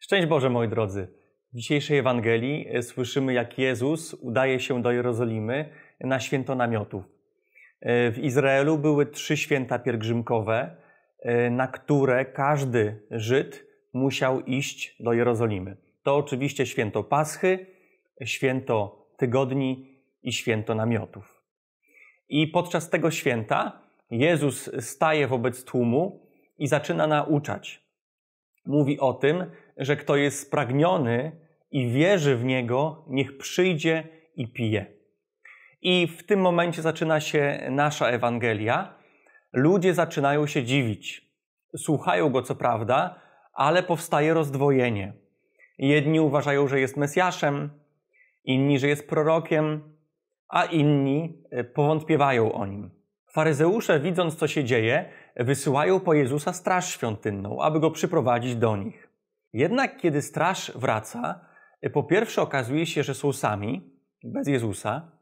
Szczęść Boże, moi drodzy. W dzisiejszej Ewangelii e, słyszymy, jak Jezus udaje się do Jerozolimy na święto namiotów. E, w Izraelu były trzy święta pielgrzymkowe, e, na które każdy Żyd musiał iść do Jerozolimy. To oczywiście święto Paschy, święto tygodni i święto namiotów. I podczas tego święta Jezus staje wobec tłumu i zaczyna nauczać. Mówi o tym, że kto jest spragniony i wierzy w Niego, niech przyjdzie i pije. I w tym momencie zaczyna się nasza Ewangelia. Ludzie zaczynają się dziwić. Słuchają go, co prawda, ale powstaje rozdwojenie. Jedni uważają, że jest Mesjaszem, inni, że jest prorokiem, a inni e, powątpiewają o nim. Faryzeusze, widząc co się dzieje, wysyłają po Jezusa straż świątynną, aby go przyprowadzić do nich. Jednak kiedy straż wraca, e, po pierwsze okazuje się, że są sami, bez Jezusa,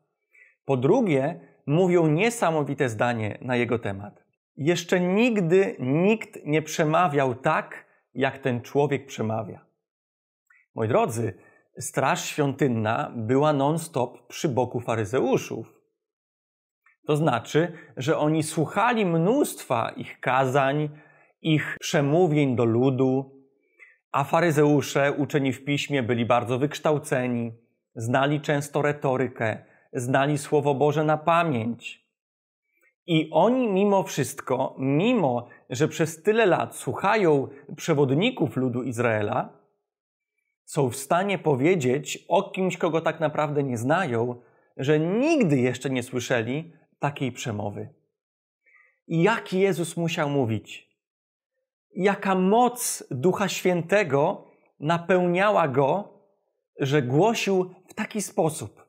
po drugie mówią niesamowite zdanie na jego temat. Jeszcze nigdy nikt nie przemawiał tak jak ten człowiek przemawia. Moi drodzy, straż świątynna była non-stop przy boku faryzeuszów. To znaczy, że oni słuchali mnóstwa ich kazań, ich przemówień do ludu, a faryzeusze, uczeni w piśmie, byli bardzo wykształceni, znali często retorykę, znali Słowo Boże na pamięć. I oni mimo wszystko, mimo że przez tyle lat słuchają przewodników ludu Izraela, są w stanie powiedzieć o kimś, kogo tak naprawdę nie znają, że nigdy jeszcze nie słyszeli takiej przemowy. I jak Jezus musiał mówić? Jaka moc Ducha Świętego napełniała go, że głosił w taki sposób,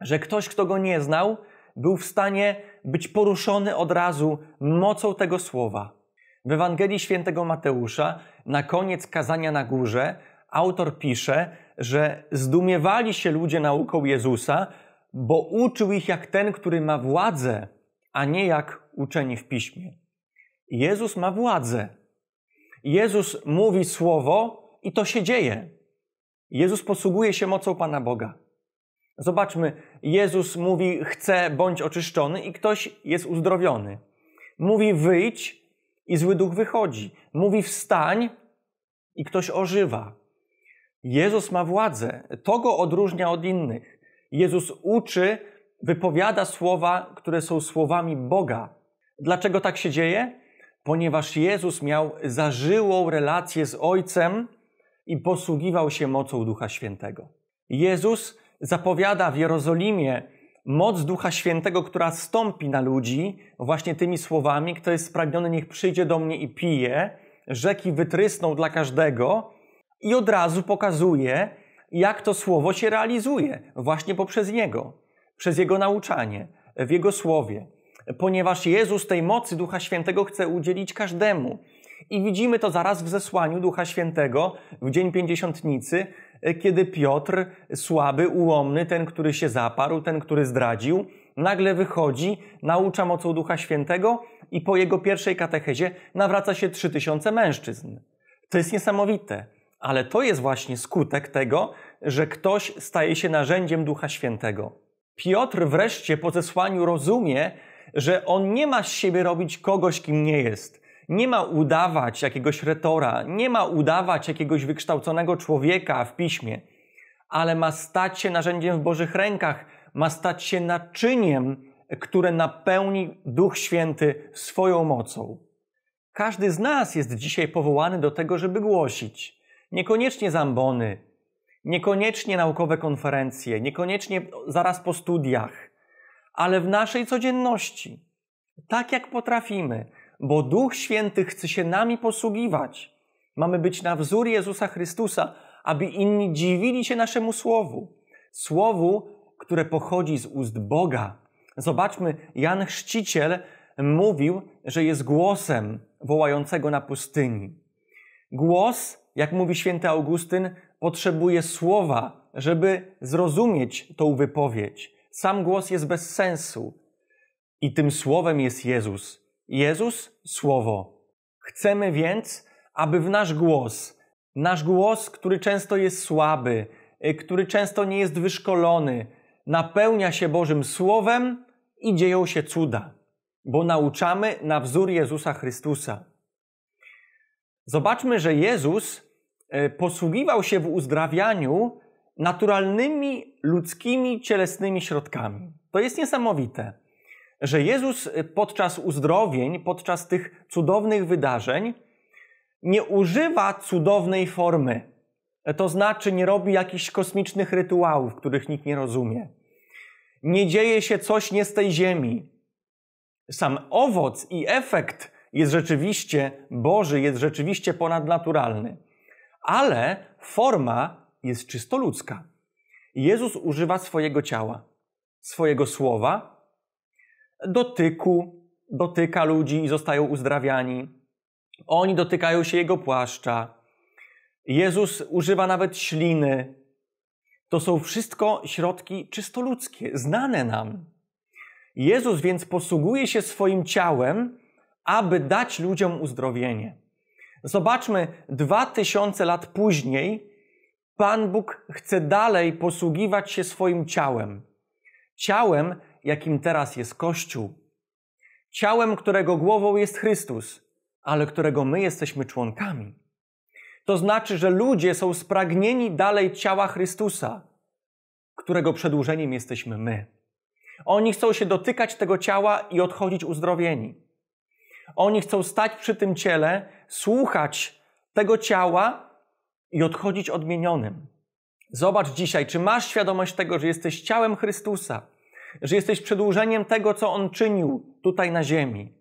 że ktoś, kto go nie znał, był w stanie być poruszony od razu mocą tego słowa. W Ewangelii Świętego Mateusza, na koniec kazania na górze, autor pisze, że zdumiewali się ludzie nauką Jezusa, bo uczył ich jak ten, który ma władzę, a nie jak uczeni w piśmie. Jezus ma władzę. Jezus mówi słowo i to się dzieje. Jezus posługuje się mocą Pana Boga. Zobaczmy, Jezus mówi: Chcę, bądź oczyszczony, i ktoś jest uzdrowiony. Mówi: Wyjdź, i zły duch wychodzi. Mówi: Wstań, i ktoś ożywa. Jezus ma władzę, to go odróżnia od innych. Jezus uczy, wypowiada słowa, które są słowami Boga. Dlaczego tak się dzieje? Ponieważ Jezus miał zażyłą relację z Ojcem i posługiwał się mocą Ducha Świętego. Jezus zapowiada w Jerozolimie moc Ducha Świętego, która stąpi na ludzi, właśnie tymi słowami: Kto jest spragniony, niech przyjdzie do mnie i pije. Rzeki wytrysną dla każdego. I od razu pokazuje, jak to słowo się realizuje, właśnie poprzez Niego, przez Jego nauczanie, w Jego słowie. Ponieważ Jezus tej mocy Ducha Świętego chce udzielić każdemu. I widzimy to zaraz w zesłaniu Ducha Świętego w Dzień Pięćdziesiątnicy, kiedy Piotr, słaby, ułomny, ten, który się zaparł, ten, który zdradził, nagle wychodzi, naucza mocą Ducha Świętego i po jego pierwszej katechezie nawraca się 3000 mężczyzn. To jest niesamowite, ale to jest właśnie skutek tego, że ktoś staje się narzędziem Ducha Świętego. Piotr wreszcie po zesłaniu rozumie, że on nie ma z siebie robić kogoś, kim nie jest nie ma udawać jakiegoś retora, nie ma udawać jakiegoś wykształconego człowieka w piśmie, ale ma stać się narzędziem w Bożych rękach, ma stać się naczyniem, które napełni Duch Święty swoją mocą. Każdy z nas jest dzisiaj powołany do tego, żeby głosić. Niekoniecznie zambony, niekoniecznie naukowe konferencje, niekoniecznie zaraz po studiach, ale w naszej codzienności, tak jak potrafimy, bo Duch Święty chce się nami posługiwać. Mamy być na wzór Jezusa Chrystusa, aby inni dziwili się naszemu słowu. Słowu, które pochodzi z ust Boga. Zobaczmy, Jan Chrzciciel mówił, że jest głosem wołającego na pustyni. Głos, jak mówi święty Augustyn, potrzebuje słowa, żeby zrozumieć tą wypowiedź. Sam głos jest bez sensu. I tym słowem jest Jezus. Jezus Słowo. Chcemy więc, aby w nasz głos, nasz głos, który często jest słaby, y, który często nie jest wyszkolony, napełnia się Bożym Słowem i dzieją się cuda, bo nauczamy na wzór Jezusa Chrystusa. Zobaczmy, że Jezus y, posługiwał się w uzdrawianiu naturalnymi, ludzkimi, cielesnymi środkami. To jest niesamowite że Jezus y, podczas uzdrowień, podczas tych cudownych wydarzeń, nie używa cudownej formy. To znaczy, nie robi jakichś kosmicznych rytuałów, których nikt nie rozumie. Nie dzieje się coś nie z tej ziemi. Sam owoc i efekt jest rzeczywiście Boży, jest rzeczywiście ponadnaturalny. Ale forma jest czysto ludzka. Jezus używa swojego ciała, swojego słowa, dotyku, dotyka ludzi i zostają uzdrawiani. Oni dotykają się jego płaszcza. Jezus używa nawet śliny. To są wszystko środki czysto ludzkie, znane nam. Jezus więc posługuje się swoim ciałem, aby dać ludziom uzdrowienie. Zobaczmy, dwa tysiące lat później Pan Bóg chce dalej posługiwać się swoim ciałem. Ciałem, jakim teraz jest Kościół. Ciałem, którego głową jest Chrystus, ale którego my jesteśmy członkami. To znaczy, że ludzie są spragnieni dalej ciała Chrystusa, którego przedłużeniem jesteśmy my. Oni chcą się dotykać tego ciała i odchodzić uzdrowieni. Oni chcą stać przy tym ciele, słuchać tego ciała i odchodzić odmienionym. Zobacz dzisiaj, czy masz świadomość tego, że jesteś ciałem Chrystusa, że jesteś przedłużeniem tego, co On czynił tutaj na ziemi.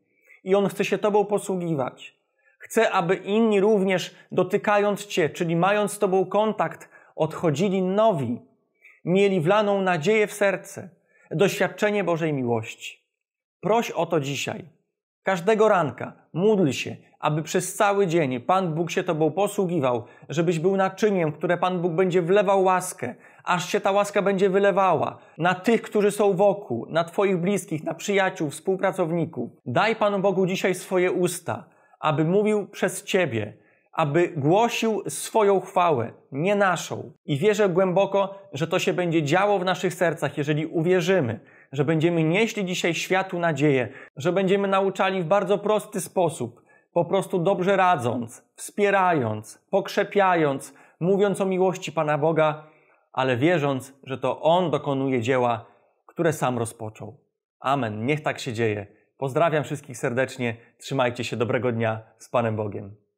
I On chce się Tobą posługiwać. Chce, aby inni również dotykając Cię, czyli mając z Tobą kontakt, odchodzili nowi, mieli wlaną nadzieję w serce, doświadczenie Bożej miłości. Proś o to dzisiaj. Każdego ranka módl się, aby przez cały dzień Pan Bóg się Tobą posługiwał, żebyś był naczyniem, które Pan Bóg będzie wlewał łaskę, aż się ta łaska będzie wylewała na tych, którzy są wokół, na Twoich bliskich, na przyjaciół, współpracowników. Daj Panu Bogu dzisiaj swoje usta, aby mówił przez Ciebie, aby głosił swoją chwałę, nie naszą. I wierzę głęboko, że to się będzie działo w naszych sercach, jeżeli uwierzymy, że będziemy nieśli dzisiaj światu nadzieję, że będziemy nauczali w bardzo prosty sposób, po prostu dobrze radząc, wspierając, pokrzepiając, mówiąc o miłości Pana Boga ale wierząc, że to On dokonuje dzieła, które sam rozpoczął. Amen. Niech tak się dzieje. Pozdrawiam wszystkich serdecznie. Trzymajcie się. Dobrego dnia z Panem Bogiem.